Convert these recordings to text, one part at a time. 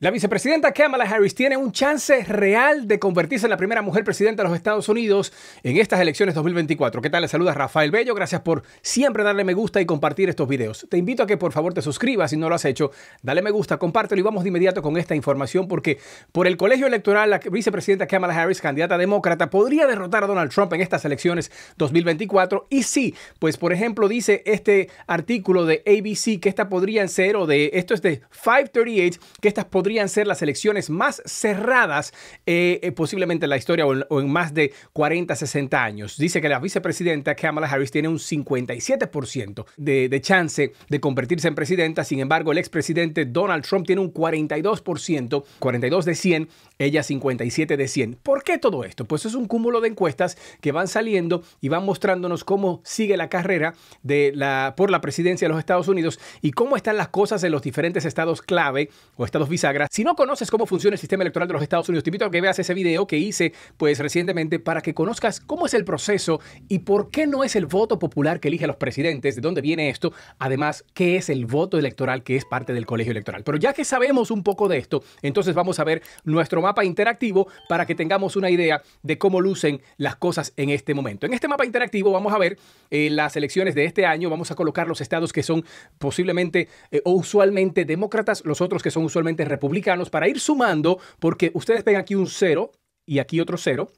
La vicepresidenta Kamala Harris tiene un chance real de convertirse en la primera mujer presidenta de los Estados Unidos en estas elecciones 2024. ¿Qué tal? Le saluda Rafael Bello. Gracias por siempre darle me gusta y compartir estos videos. Te invito a que por favor te suscribas si no lo has hecho. Dale me gusta, compártelo y vamos de inmediato con esta información porque por el colegio electoral la vicepresidenta Kamala Harris, candidata demócrata, podría derrotar a Donald Trump en estas elecciones 2024. Y sí, pues por ejemplo dice este artículo de ABC que esta podrían ser o de esto es de 538 que estas podrían podrían ser las elecciones más cerradas eh, eh, posiblemente en la historia o en, más de 40, 60 años. Dice que la vicepresidenta Kamala Harris tiene un 57% de, chance de convertirse en presidenta, sin embargo el expresidente Donald Trump tiene un 42%, 42 de 100, ella 57 de 100. ¿Por qué todo esto? Pues es un cúmulo de encuestas que van saliendo y van mostrándonos cómo sigue la carrera de la, por la presidencia de los Estados Unidos y cómo están las cosas en los diferentes estados clave o estados bisagra si no conoces cómo funciona el sistema electoral de los Estados Unidos, te invito a que veas ese video que hice pues recientemente para que conozcas cómo es el proceso y por qué no es el voto popular que elige a los presidentes, de dónde viene esto, además qué es el voto electoral que es parte del colegio electoral. Pero ya que sabemos un poco de esto, entonces vamos a ver nuestro mapa interactivo para que tengamos una idea de cómo lucen las cosas en este momento. En este mapa interactivo vamos a ver eh, las elecciones de este año, vamos a colocar los estados que son posiblemente eh, o usualmente demócratas, los otros que son usualmente republicanos republicanos para ir sumando, porque ustedes ven aquí un cero y aquí otro cero,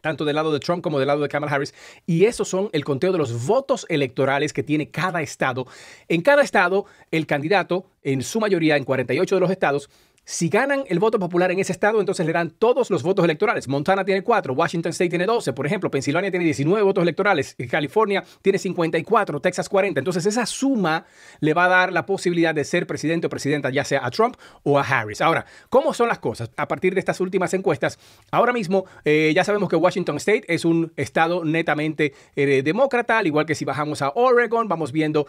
tanto del lado de Trump como del lado de Kamala Harris, y esos son el conteo de los votos electorales que tiene cada estado. En cada estado, el candidato, en su mayoría, en 48 de los estados, si ganan el voto popular en ese estado, entonces le dan todos los votos electorales. Montana tiene 4, Washington State tiene 12, por ejemplo, Pensilvania tiene 19 votos electorales, eh, California tiene 54, Texas 40. Entonces esa suma le va a dar la posibilidad de ser presidente o presidenta, ya sea a Trump o a Harris. Ahora, ¿cómo son las cosas a partir de estas últimas encuestas? Ahora mismo eh, ya sabemos que Washington State es un estado netamente eh, demócrata, al igual que si bajamos a Oregon, vamos viendo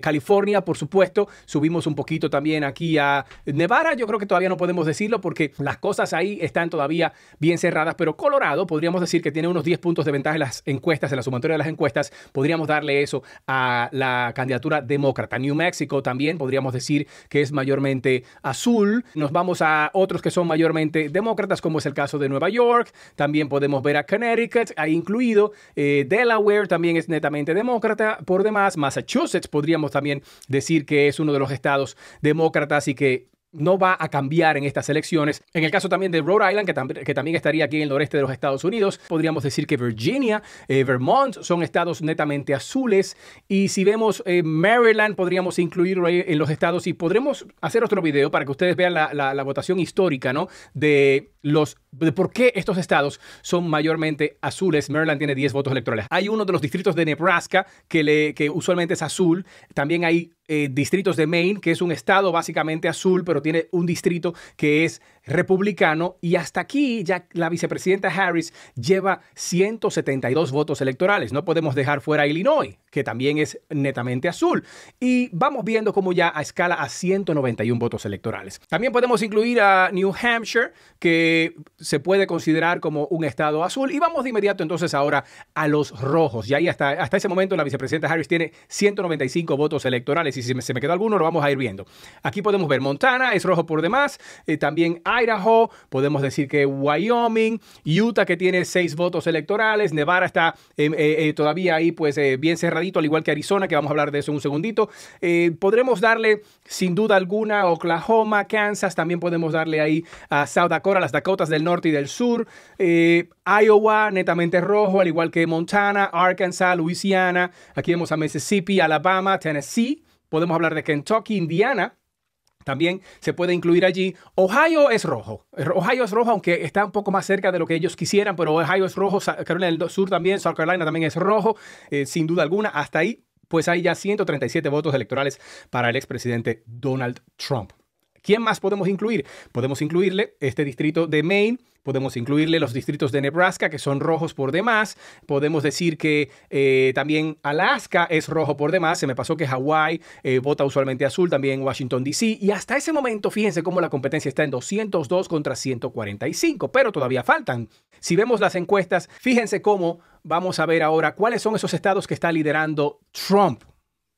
California, por supuesto, subimos un poquito también aquí a Nevada yo creo que todavía no podemos decirlo porque las cosas ahí están todavía bien cerradas, pero Colorado podríamos decir que tiene unos 10 puntos de ventaja en las encuestas, en la sumatoria de las encuestas, podríamos darle eso a la candidatura demócrata. New Mexico también podríamos decir que es mayormente azul. Nos vamos a otros que son mayormente demócratas, como es el caso de Nueva York. También podemos ver a Connecticut, ahí incluido. Eh, Delaware también es netamente demócrata. Por demás, Massachusetts podríamos también decir que es uno de los estados demócratas y que no va a cambiar en estas elecciones. En el caso también de Rhode Island, que, que también estaría aquí en el noreste de los Estados Unidos, podríamos decir que Virginia, eh, Vermont son estados netamente azules. Y si vemos eh, Maryland, podríamos incluirlo ahí en los estados y podremos hacer otro video para que ustedes vean la, la, la votación histórica, ¿no? De los de por qué estos estados son mayormente azules. Maryland tiene 10 votos electorales. Hay uno de los distritos de Nebraska que, le, que usualmente es azul. También hay eh, distritos de Maine, que es un estado básicamente azul, pero tiene un distrito que es republicano y hasta aquí ya la vicepresidenta Harris lleva 172 votos electorales. No podemos dejar fuera a Illinois, que también es netamente azul. Y vamos viendo cómo ya a escala a 191 votos electorales. También podemos incluir a New Hampshire, que se puede considerar como un estado azul. Y vamos de inmediato entonces ahora a los rojos. Y ahí hasta, hasta ese momento la vicepresidenta Harris tiene 195 votos electorales. Y si se me, queda alguno, lo vamos a ir viendo. Aquí podemos ver Montana, es rojo por demás. Eh, también Idaho, podemos decir que Wyoming, Utah que tiene seis votos electorales, Nevada está eh, eh, eh, todavía ahí pues bien cerradito, al igual que Arizona, que vamos a hablar de eso en un segundito. podremos darle sin duda alguna Oklahoma, Kansas, también podemos darle ahí a South Dakota, las Dakotas del norte y del sur, Iowa netamente rojo, al igual que Montana, Arkansas, Luisiana, aquí vemos a Mississippi, Alabama, Tennessee, podemos hablar de Kentucky, Indiana, también se puede incluir allí. Ohio es rojo. Er, Ohio es rojo, aunque está un poco más cerca de lo que ellos quisieran, pero Ohio es rojo. Carolina del Sur también, South Carolina también es rojo, eh, sin duda alguna. Hasta ahí, pues hay ya 137 votos electorales para el expresidente Donald Trump. ¿Quién más podemos incluir? Podemos incluirle este distrito de Maine, podemos incluirle los distritos de Nebraska, que son rojos por demás, podemos decir que eh, también Alaska es rojo por demás, se me pasó que Hawái eh, vota usualmente azul, también Washington, D.C., y hasta ese momento fíjense cómo la competencia está en 202 contra 145, pero todavía faltan. Si vemos las encuestas, fíjense cómo vamos a ver ahora cuáles son esos estados que está liderando Trump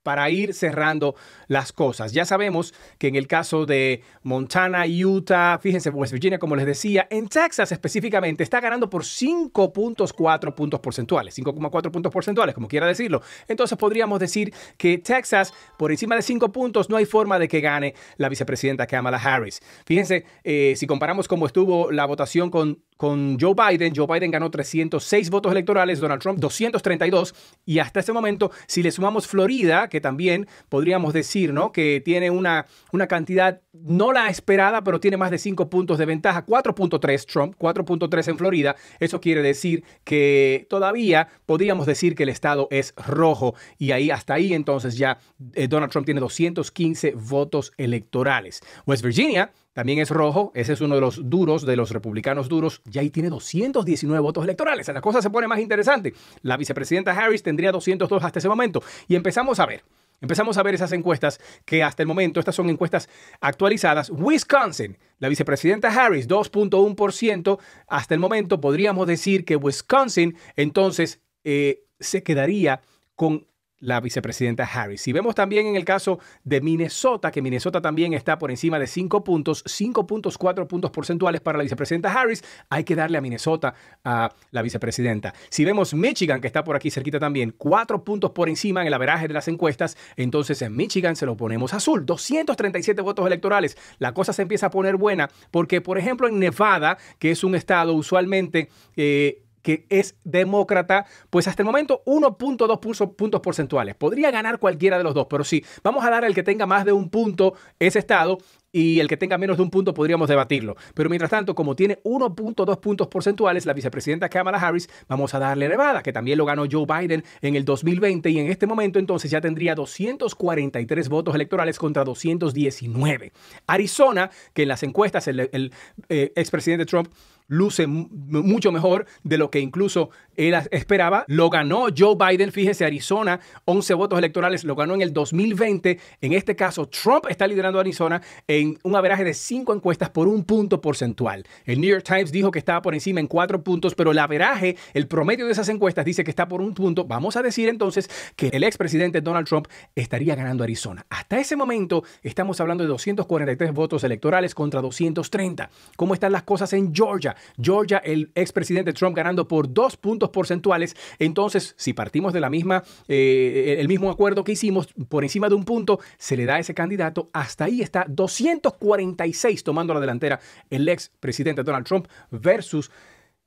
para ir cerrando las cosas. Ya sabemos que en el caso de Montana, Utah, fíjense, West Virginia, como les decía, en Texas específicamente está ganando por 5.4 puntos porcentuales, 5,4 puntos porcentuales, como quiera decirlo. Entonces podríamos decir que Texas, por encima de 5 puntos, no hay forma de que gane la vicepresidenta Kamala Harris. Fíjense, eh, si comparamos cómo estuvo la votación con con Joe Biden. Joe Biden ganó 306 votos electorales, Donald Trump 232 y hasta ese momento, si le sumamos Florida, que también podríamos decir, ¿no? Que tiene una, una cantidad no la esperada, pero tiene más de 5 puntos de ventaja, 4.3 Trump, 4.3 en Florida. Eso quiere decir que todavía podríamos decir que el estado es rojo y ahí hasta ahí entonces ya eh, Donald Trump tiene 215 votos electorales. West Virginia también es rojo, ese es uno de los duros, de los republicanos duros, Y ahí tiene 219 votos electorales. La cosa se pone más interesante. La vicepresidenta Harris tendría 202 hasta ese momento. Y empezamos a ver. Empezamos a ver esas encuestas que hasta el momento, estas son encuestas actualizadas. Wisconsin, la vicepresidenta Harris, 2.1%. Hasta el momento podríamos decir que Wisconsin entonces eh, se quedaría con la vicepresidenta Harris. Si vemos también en el caso de Minnesota, que Minnesota también está por encima de 5 puntos, cinco puntos puntos porcentuales para la vicepresidenta Harris, hay que darle a Minnesota a la vicepresidenta. Si vemos Michigan, que está por aquí cerquita también, 4 puntos por encima en el averaje de las encuestas, entonces en Michigan se lo ponemos azul, 237 votos electorales. La cosa se empieza a poner buena porque, por ejemplo, en Nevada, que es un estado usualmente... Eh, que es demócrata, pues hasta el momento 1.2 puntos porcentuales. Podría ganar cualquiera de los dos, pero sí, vamos a dar al que tenga más de un punto ese estado y el que tenga menos de un punto podríamos debatirlo. Pero mientras tanto, como tiene 1.2 puntos porcentuales, la vicepresidenta Kamala Harris, vamos a darle elevada, que también lo ganó Joe Biden en el 2020 y en este momento entonces ya tendría 243 votos electorales contra 219. Arizona, que en las encuestas el, eh, expresidente Trump luce mucho mejor de lo que incluso él esperaba. Lo ganó Joe Biden, fíjese, Arizona, 11 votos electorales, lo ganó en el 2020. En este caso, Trump está liderando Arizona en un averaje de 5 encuestas por un punto porcentual. El New York Times dijo que estaba por encima en 4 puntos, pero el averaje, el promedio de esas encuestas dice que está por un punto. Vamos a decir entonces que el expresidente Donald Trump estaría ganando Arizona. Hasta ese momento estamos hablando de 243 votos electorales contra 230. ¿Cómo están las cosas en Georgia? Georgia. el expresidente Trump ganando por dos puntos porcentuales. Entonces, si partimos de la misma, eh, el mismo acuerdo que hicimos, por encima de un punto, se le da a ese candidato. Hasta ahí está 246 tomando la delantera el expresidente Donald Trump versus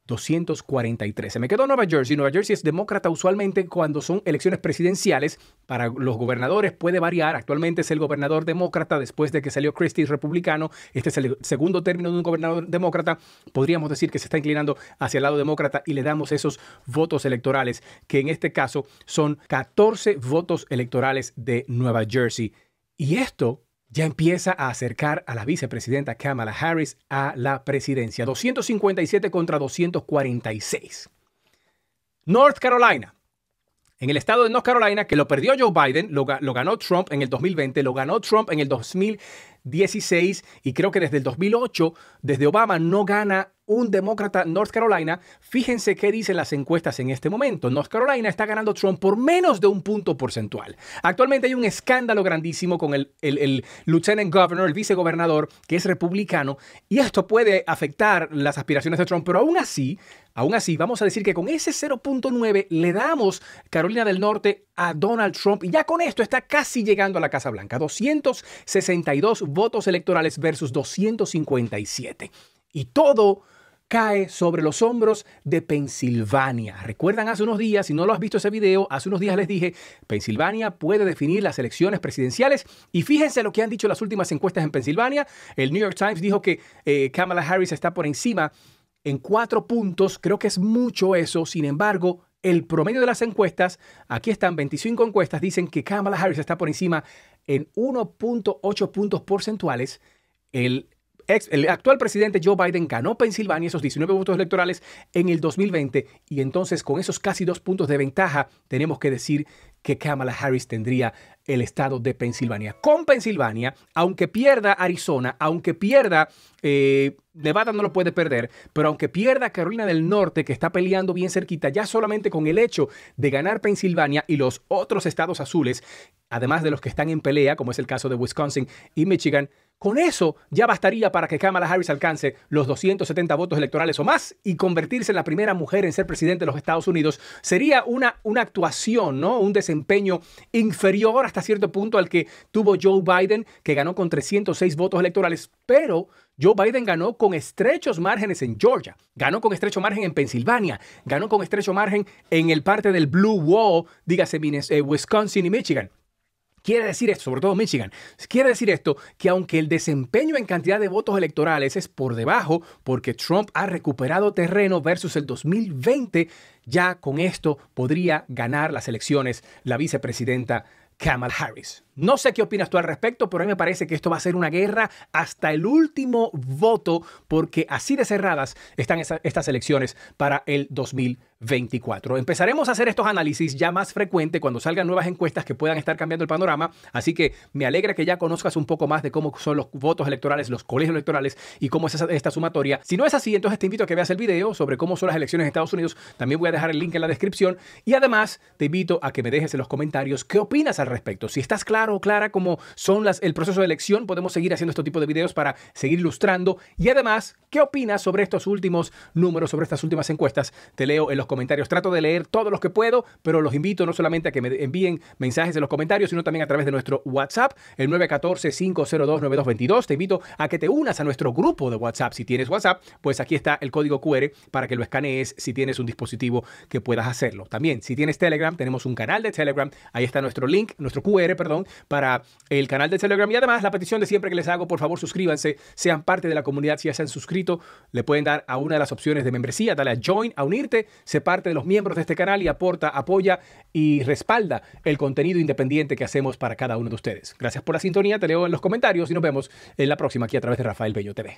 243. Se me quedó Nueva Jersey. Nueva Jersey es demócrata usualmente cuando son elecciones presidenciales. Para los gobernadores puede variar. Actualmente es el gobernador demócrata después de que salió Christie republicano. Este es el segundo término de un gobernador demócrata. Podríamos decir que se está inclinando hacia el lado demócrata y le damos esos votos electorales, que en este caso son 14 votos electorales de Nueva Jersey. Y esto ya empieza a acercar a la vicepresidenta Kamala Harris a la presidencia. 257 contra 246. North Carolina. En el estado de North Carolina, que lo perdió Joe Biden, lo, ganó Trump en el 2020, lo ganó Trump en el 2000. 16 y creo que desde el 2008, desde Obama, no gana un demócrata North Carolina. Fíjense qué dicen las encuestas en este momento. North Carolina está ganando Trump por menos de un punto porcentual. Actualmente hay un escándalo grandísimo con el, el, lieutenant governor, el vicegobernador, que es republicano, y esto puede afectar las aspiraciones de Trump, pero aún así, aún así, vamos a decir que con ese 0.9 le damos Carolina del Norte a Donald Trump, y ya con esto está casi llegando a la Casa Blanca. 262 votos electorales versus 257. Y todo cae sobre los hombros de Pensilvania. Recuerdan hace unos días, si no lo has visto ese video, hace unos días les dije, Pensilvania puede definir las elecciones presidenciales y fíjense lo que han dicho las últimas encuestas en Pensilvania. El New York Times dijo que eh, Kamala Harris está por encima en cuatro puntos, creo que es mucho eso, sin embargo, el promedio de las encuestas, aquí están 25 encuestas, dicen que Kamala Harris está por encima en 1.8 puntos porcentuales, el, el, actual presidente Joe Biden ganó Pensilvania esos 19 votos electorales en el 2020 y entonces con esos casi dos puntos de ventaja tenemos que decir que Kamala Harris tendría el estado de Pensilvania. Con Pensilvania, aunque pierda Arizona, aunque pierda eh, Nevada no lo puede perder, pero aunque pierda Carolina del Norte, que está peleando bien cerquita, ya solamente con el hecho de ganar Pensilvania y los otros estados azules, además de los que están en pelea, como es el caso de Wisconsin y Michigan, con eso ya bastaría para que Kamala Harris alcance los 270 votos electorales o más y convertirse en la primera mujer en ser presidente de los Estados Unidos. Sería una, una actuación, ¿no? Un desempeño inferior hasta cierto punto al que tuvo Joe Biden, que ganó con 306 votos electorales, pero Joe Biden ganó con estrechos márgenes en Georgia, ganó con estrecho margen en Pensilvania, ganó con estrecho margen en el parte del Blue Wall, dígase eh, Wisconsin y Michigan. Quiere decir esto, sobre todo Michigan, quiere decir esto que aunque el desempeño en cantidad de votos electorales es por debajo, porque Trump ha recuperado terreno versus el 2020, ya con esto podría ganar las elecciones la vicepresidenta Kamala Harris. No sé qué opinas tú al respecto, pero a mí me parece que esto va a ser una guerra hasta el último voto, porque así de cerradas están estas elecciones para el 2020. 24. Empezaremos a hacer estos análisis ya más frecuente cuando salgan nuevas encuestas que puedan estar cambiando el panorama, así que me alegra que ya conozcas un poco más de cómo son los votos electorales, los colegios electorales y cómo es esta sumatoria. Si no es así, entonces te invito a que veas el video sobre cómo son las elecciones en Estados Unidos. También voy a dejar el link en la descripción y además te invito a que me dejes en los comentarios qué opinas al respecto. Si estás claro o clara cómo son las, el proceso de elección, podemos seguir haciendo este tipo de videos para seguir ilustrando y además, ¿qué opinas sobre estos últimos números, sobre estas últimas encuestas? Te leo en los comentarios. Trato de leer todos los que puedo, pero los invito no solamente a que me envíen mensajes en los comentarios, sino también a través de nuestro WhatsApp, el 914-502-9222. Te invito a que te unas a nuestro grupo de WhatsApp. Si tienes WhatsApp, pues aquí está el código QR para que lo escanees si tienes un dispositivo que puedas hacerlo. También, si tienes Telegram, tenemos un canal de Telegram. Ahí está nuestro link, nuestro QR, perdón, para el canal de Telegram. Y además, la petición de siempre que les hago, por favor, suscríbanse, sean parte de la comunidad. Si ya se han suscrito, le pueden dar a una de las opciones de membresía, dale a Join, a unirte. Se parte de los miembros de este canal y aporta, apoya y respalda el contenido independiente que hacemos para cada uno de ustedes. Gracias por la sintonía, te leo en los comentarios y nos vemos en la próxima aquí a través de Rafael Bello TV.